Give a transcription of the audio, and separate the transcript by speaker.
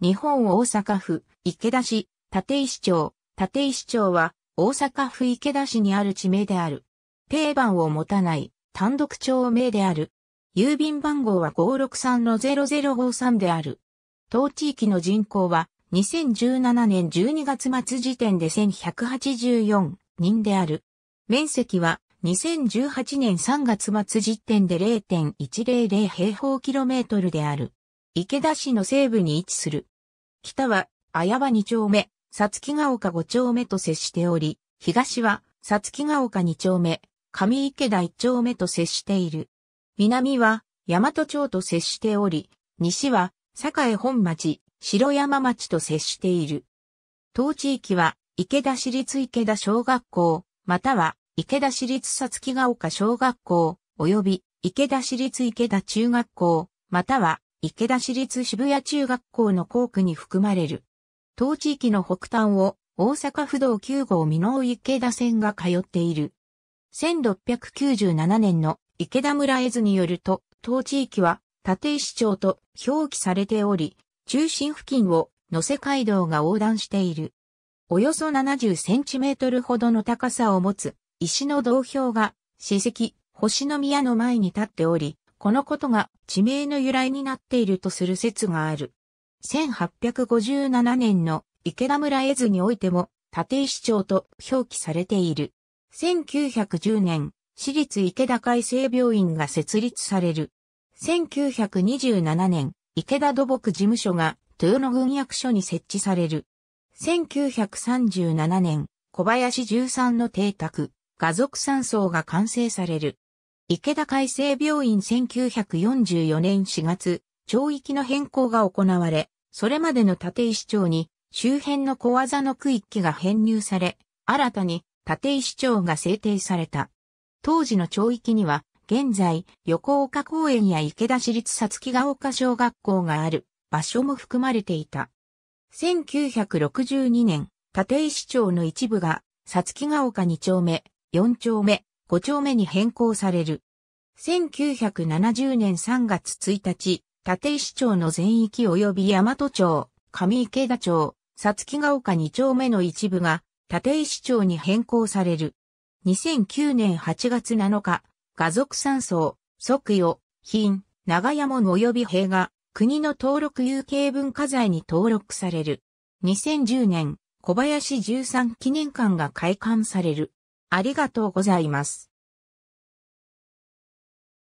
Speaker 1: 日本大阪府池田市立石町。立石町は大阪府池田市にある地名である。定番を持たない単独町名である。郵便番号は563の0053である。当地域の人口は2017年12月末時点で1184人である。面積は2018年3月末時点で0.100平方キロメートルである。池田市の西部に位置する。北は、綾場2丁目、さつきが丘5丁目と接しており、東は、さつきが丘2丁目、上池田1丁目と接している。南は、大和町と接しており、西は、栄本町、城山町と接している。当地域は、池田市立池田小学校、または、池田市立さつきが丘小学校、及び、池田市立池田中学校、または、池田市立渋谷中学校の校区に含まれる。当地域の北端を大阪府道9号美濃池田線が通っている。1697年の池田村絵図によると、当地域は立石町と表記されており、中心付近を野瀬街道が横断している。およそ70センチメートルほどの高さを持つ石の道標が史跡星の宮の前に立っており、このことが地名の由来になっているとする説がある。1857年の池田村絵図においても、立石町と表記されている。1910年、私立池田海生病院が設立される。1927年、池田土木事務所が豊野軍役所に設置される。1937年、小林十三の邸宅、画族山荘が完成される。池田海生病院1944年4月、町域の変更が行われ、それまでの立石町に周辺の小技の区域が編入され、新たに立石町が制定された。当時の町域には、現在、横岡公園や池田市立さつきが丘小学校がある場所も含まれていた。1962年、立石町の一部が、さつきが丘2丁目、4丁目、5丁目に変更される。1970年3月1日、立石町の全域及び大和町、上池田町、さつきが丘2丁目の一部が、立石町に変更される。2009年8月7日、画族山荘、即予、品、長屋門及び塀が、国の登録有形文化財に登録される。2010年、小林13記念館が開館される。ありがとうございます。